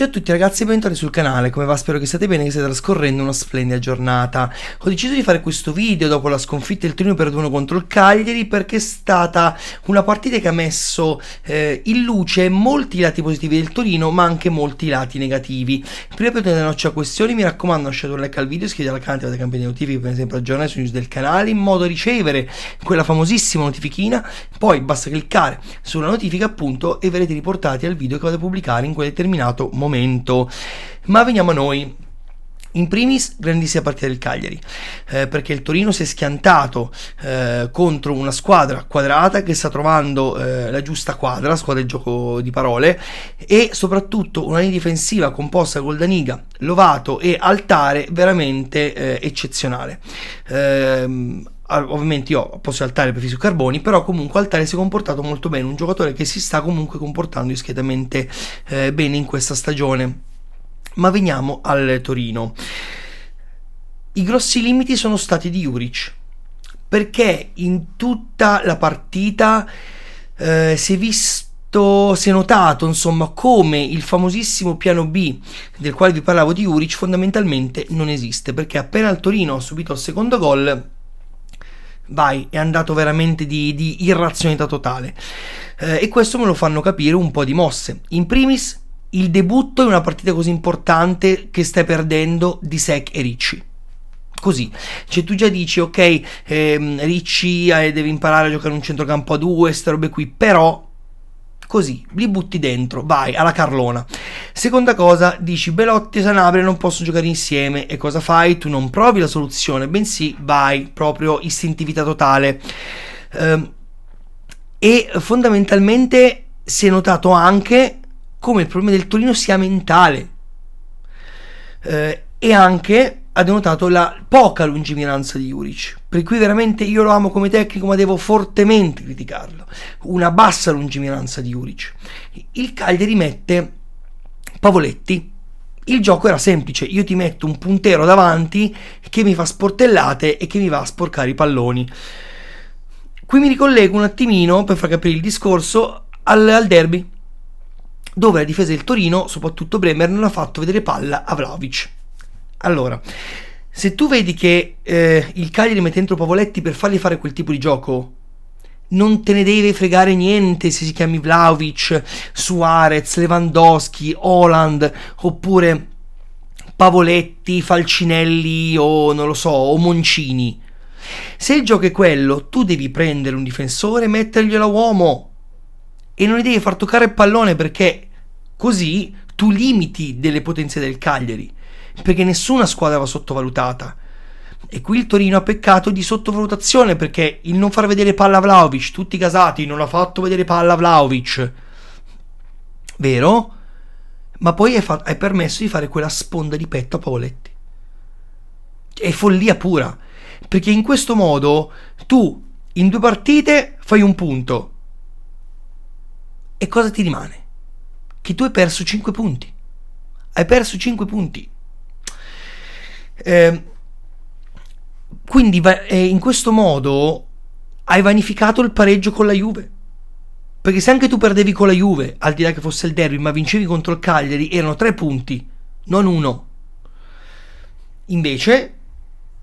Ciao a tutti ragazzi e benvenuti sul canale, come va? Spero che state bene che state trascorrendo una splendida giornata. Ho deciso di fare questo video dopo la sconfitta del Torino per 1 contro il Cagliari perché è stata una partita che ha messo eh, in luce molti lati positivi del Torino ma anche molti lati negativi. Prima di prendere tornare a questioni mi raccomando lasciate un like al video, iscrivetevi al canale e attivate campanella notifiche per esempio aggiornare sui news del canale in modo da ricevere quella famosissima notifichina. Poi basta cliccare sulla notifica appunto e verrete riportati al video che vado a pubblicare in quel determinato momento momento. Ma veniamo a noi. In primis, grandissima partita del Cagliari, eh, perché il Torino si è schiantato eh, contro una squadra quadrata che sta trovando eh, la giusta quadra, squadra di gioco di parole, e soprattutto una linea difensiva composta con Daniga, Lovato e Altare veramente eh, eccezionale. Ehm, ovviamente io posso altare prefisso Carboni, però comunque altare si è comportato molto bene, un giocatore che si sta comunque comportando discretamente eh, bene in questa stagione. Ma veniamo al Torino. I grossi limiti sono stati di Juric, perché in tutta la partita eh, si è visto si è notato insomma come il famosissimo piano B del quale vi parlavo di Juric fondamentalmente non esiste perché appena il Torino ha subito il secondo gol vai, è andato veramente di, di irrazionalità totale. Eh, e questo me lo fanno capire un po' di mosse. In primis, il debutto in una partita così importante che stai perdendo di Sec e Ricci. Così, cioè tu già dici, ok, ehm, Ricci eh, deve imparare a giocare un centrocampo a due, queste robe qui, però Così, li butti dentro, vai, alla Carlona. Seconda cosa, dici Belotti e Sanabria non possono giocare insieme e cosa fai? Tu non provi la soluzione, bensì vai, proprio istintività totale. Ehm, e fondamentalmente si è notato anche come il problema del Torino sia mentale. Eh, e anche ha denotato la poca lungimiranza di Juric, per cui veramente io lo amo come tecnico ma devo fortemente criticarlo, una bassa lungimiranza di Juric. Il Cagliari mette Pavoletti, il gioco era semplice, io ti metto un puntero davanti che mi fa sportellate e che mi va a sporcare i palloni. Qui mi ricollego un attimino, per far capire il discorso, al, al derby, dove la difesa del Torino, soprattutto Bremer, non ha fatto vedere palla a Vlaovic allora, se tu vedi che eh, il Cagliari mette dentro Pavoletti per fargli fare quel tipo di gioco, non te ne deve fregare niente se si chiami Vlaovic, Suarez, Lewandowski, Holland oppure Pavoletti, Falcinelli o non lo so, o Moncini. Se il gioco è quello, tu devi prendere un difensore e metterglielo a uomo e non gli devi far toccare il pallone perché così tu limiti delle potenze del Cagliari perché nessuna squadra va sottovalutata. E qui il Torino ha peccato di sottovalutazione perché il non far vedere palla Vlaovic, tutti casati, non ha fatto vedere palla Vlaovic. Vero? Ma poi hai, fa- hai permesso di fare quella sponda di petto a Pavoletti. È follia pura. Perché in questo modo tu in due partite fai un punto. E cosa ti rimane? Che tu hai perso 5 punti. Hai perso 5 punti. Eh, quindi eh, in questo modo hai vanificato il pareggio con la Juve. Perché se anche tu perdevi con la Juve, al di là che fosse il derby, ma vincevi contro il Cagliari, erano tre punti, non uno. Invece,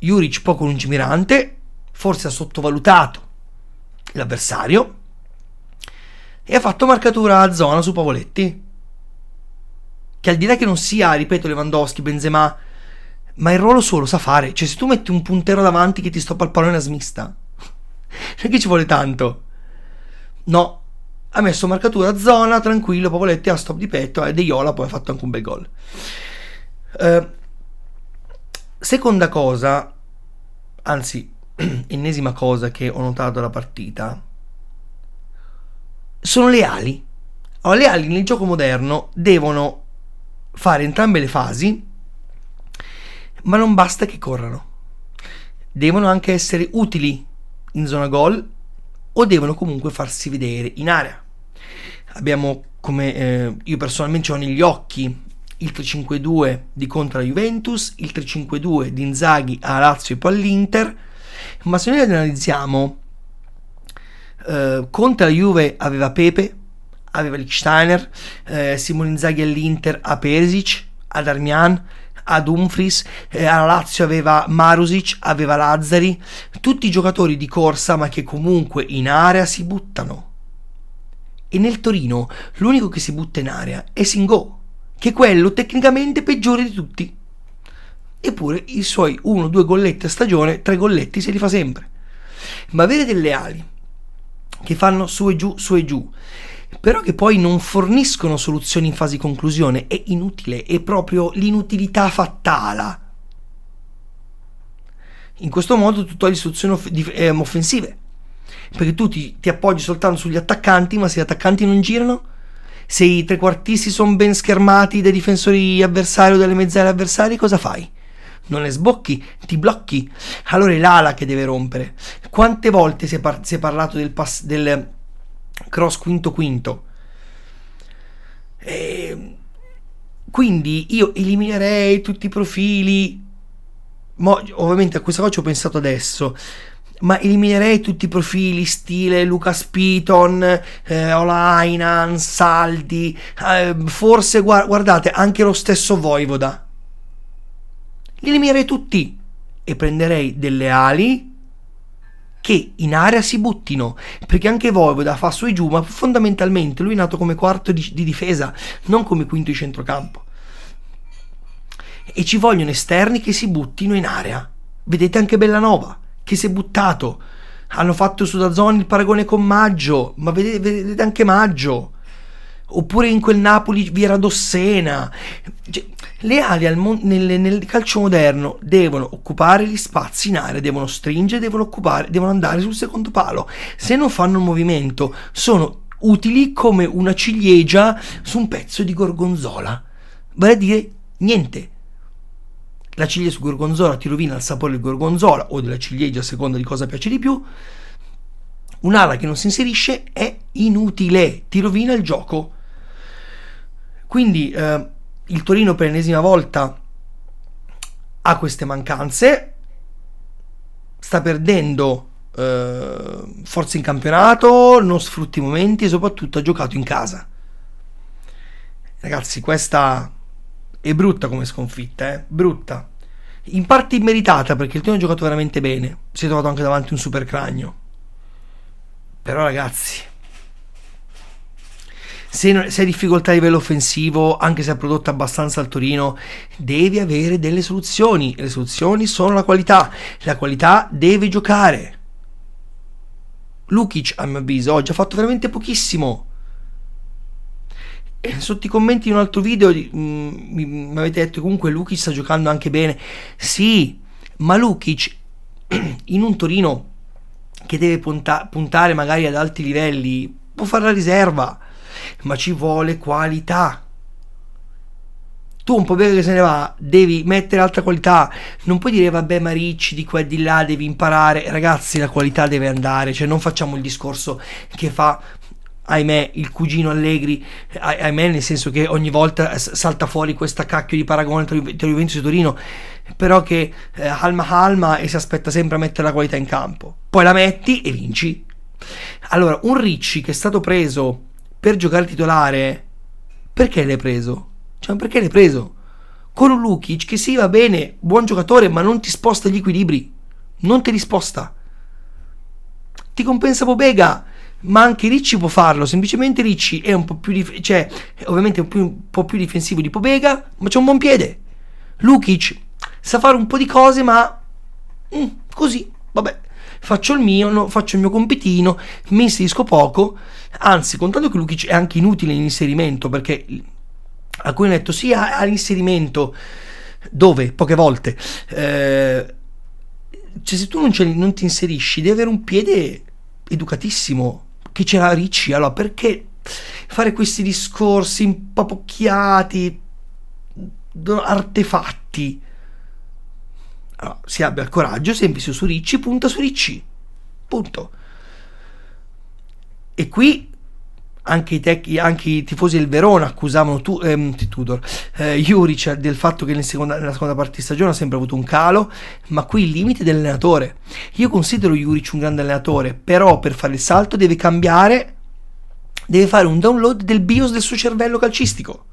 Juric poco lungimirante, forse ha sottovalutato l'avversario e ha fatto marcatura a zona su Pavoletti. Che al di là che non sia, ripeto, Lewandowski, Benzema, ma il ruolo suo lo sa fare. Cioè, se tu metti un puntero davanti che ti stoppa il pallone a smista, cioè che ci vuole tanto? No, ha messo marcatura zona, tranquillo, Pavoletti a stop di petto e eh, De Iola poi ha fatto anche un bel gol. Eh, seconda cosa, anzi, ennesima cosa che ho notato dalla partita, sono le ali. Allora, le ali nel gioco moderno devono fare entrambe le fasi ma non basta che corrano. Devono anche essere utili in zona gol o devono comunque farsi vedere in area. Abbiamo come eh, io personalmente ho negli occhi il 3-5-2 di contro la Juventus, il 3-5-2 di Inzaghi a Lazio e poi all'Inter, ma se noi analizziamo eh, contro la Juve aveva Pepe, aveva Lichsteiner, eh, Simone Inzaghi all'Inter a Perisic, ad Armian, a Dumfries, eh, alla Lazio aveva Marusic, aveva Lazzari, tutti giocatori di corsa ma che comunque in area si buttano. E nel Torino l'unico che si butta in area è Singo, che è quello tecnicamente peggiore di tutti. Eppure i suoi 1-2 golletti a stagione, 3 golletti se li fa sempre. Ma avere delle ali che fanno su e giù, su e giù, però che poi non forniscono soluzioni in fase di conclusione, è inutile, è proprio l'inutilità fattala. In questo modo tu togli soluzioni off- di, ehm, offensive, perché tu ti, ti, appoggi soltanto sugli attaccanti, ma se gli attaccanti non girano, se i trequartisti sono ben schermati dai difensori avversari o dalle mezzali avversari, cosa fai? non le sbocchi, ti blocchi. Allora è l'ala che deve rompere. Quante volte si è, par- si è parlato del, pas- del, cross quinto quinto. E ehm, quindi io eliminerei tutti i profili. Mo, ovviamente a questa cosa ci ho pensato adesso. Ma eliminerei tutti i profili stile Lucas Piton, eh, Olainan, Saldi, eh, forse gu- guardate anche lo stesso Voivoda. Li eliminerei tutti e prenderei delle ali che in area si buttino, perché anche Voivoda fa su e giù, ma fondamentalmente lui è nato come quarto di, di difesa, non come quinto di centrocampo. E ci vogliono esterni che si buttino in area. Vedete anche Bellanova, che si è buttato. Hanno fatto su da Dazzoni il paragone con Maggio, ma vedete, vedete anche Maggio oppure in quel Napoli vi era Dossena. Cioè, le ali mon- nel, nel, calcio moderno devono occupare gli spazi in area, devono stringere, devono, occupare, devono andare sul secondo palo. Se non fanno un movimento, sono utili come una ciliegia su un pezzo di gorgonzola. Vale a dire niente. La ciliegia su gorgonzola ti rovina il sapore del gorgonzola o della ciliegia a seconda di cosa piace di più. Un'ala che non si inserisce è inutile, ti rovina il gioco. Quindi eh, il Torino per l'ennesima volta ha queste mancanze, sta perdendo eh, forza in campionato, non sfrutti i momenti e soprattutto ha giocato in casa. Ragazzi, questa è brutta come sconfitta, eh? brutta. In parte immeritata perché il Torino ha giocato veramente bene, si è trovato anche davanti un super cragno. Però ragazzi, se, se hai difficoltà a livello offensivo, anche se ha prodotto abbastanza al Torino, devi avere delle soluzioni. Le soluzioni sono la qualità. La qualità deve giocare. Lukic, a mio avviso, oggi ha fatto veramente pochissimo. Eh, sotto i commenti di un altro video mm, mi avete detto comunque Lukic sta giocando anche bene. Sì, ma Lukic in un Torino che deve punta puntare magari ad alti livelli può fare la riserva ma ci vuole qualità. Tu un povero che se ne va, devi mettere alta qualità, non puoi dire vabbè ma ricci di qua e di là, devi imparare, ragazzi la qualità deve andare, cioè non facciamo il discorso che fa ahimè, il cugino Allegri, ahimè, nel senso che ogni volta salta fuori questa cacchio di paragone tra, tra Juventus e Torino, però che eh, alma calma e si aspetta sempre a mettere la qualità in campo. Poi la metti e vinci. Allora, un Ricci che è stato preso per giocare titolare, perché l'hai preso? Cioè, perché l'hai preso? Con un Lukic, che sì, va bene, buon giocatore, ma non ti sposta gli equilibri. Non te li sposta. Ti compensa Bobega, ma anche Ricci può farlo. Semplicemente Ricci è un po' più, dif- cioè, ovviamente un, più, un po' più difensivo di Pobega, ma c'è un buon piede. Lukic sa fare un po' di cose, ma mm, così, vabbè. Faccio il mio, no, faccio il mio compitino, mi inserisco poco Anzi, contando che Lukic è anche inutile in inserimento, perché alcuni hanno detto sì all'inserimento dove poche volte... Eh, cioè, se tu non, non, ti inserisci, devi avere un piede educatissimo. Che c'era Ricci, allora perché fare questi discorsi un po' impapocchiati, artefatti? Allora, si abbia il coraggio, semplice su Ricci, punta su Ricci. Punto. E qui anche i, tec- anche i, tifosi del Verona accusavano tu- ehm, Tudor, eh, Juric del fatto che nel seconda, nella seconda parte di stagione ha sempre avuto un calo, ma qui il limite dell'allenatore. Io considero Juric un grande allenatore, però per fare il salto deve cambiare, deve fare un download del BIOS del suo cervello calcistico.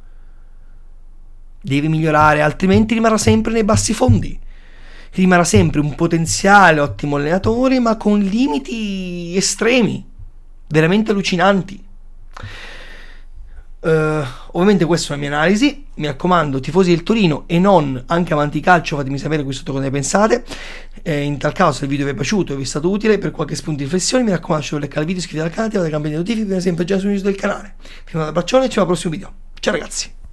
Deve migliorare, altrimenti rimarrà sempre nei bassi fondi. Rimarrà sempre un potenziale ottimo allenatore, ma con limiti estremi veramente allucinanti. Uh, ovviamente questa è la mia analisi, mi raccomando tifosi del Torino e non anche avanti calcio fatemi sapere qui sotto cosa ne pensate, eh, in tal caso se il video vi è piaciuto e vi è stato utile per qualche spunto di riflessione mi raccomando lasciate un like al video, iscrivetevi al canale, attivate la campanella di notifiche, essere sempre già sul video del canale. Vi mando un abbraccione e ci vediamo al prossimo video, ciao ragazzi!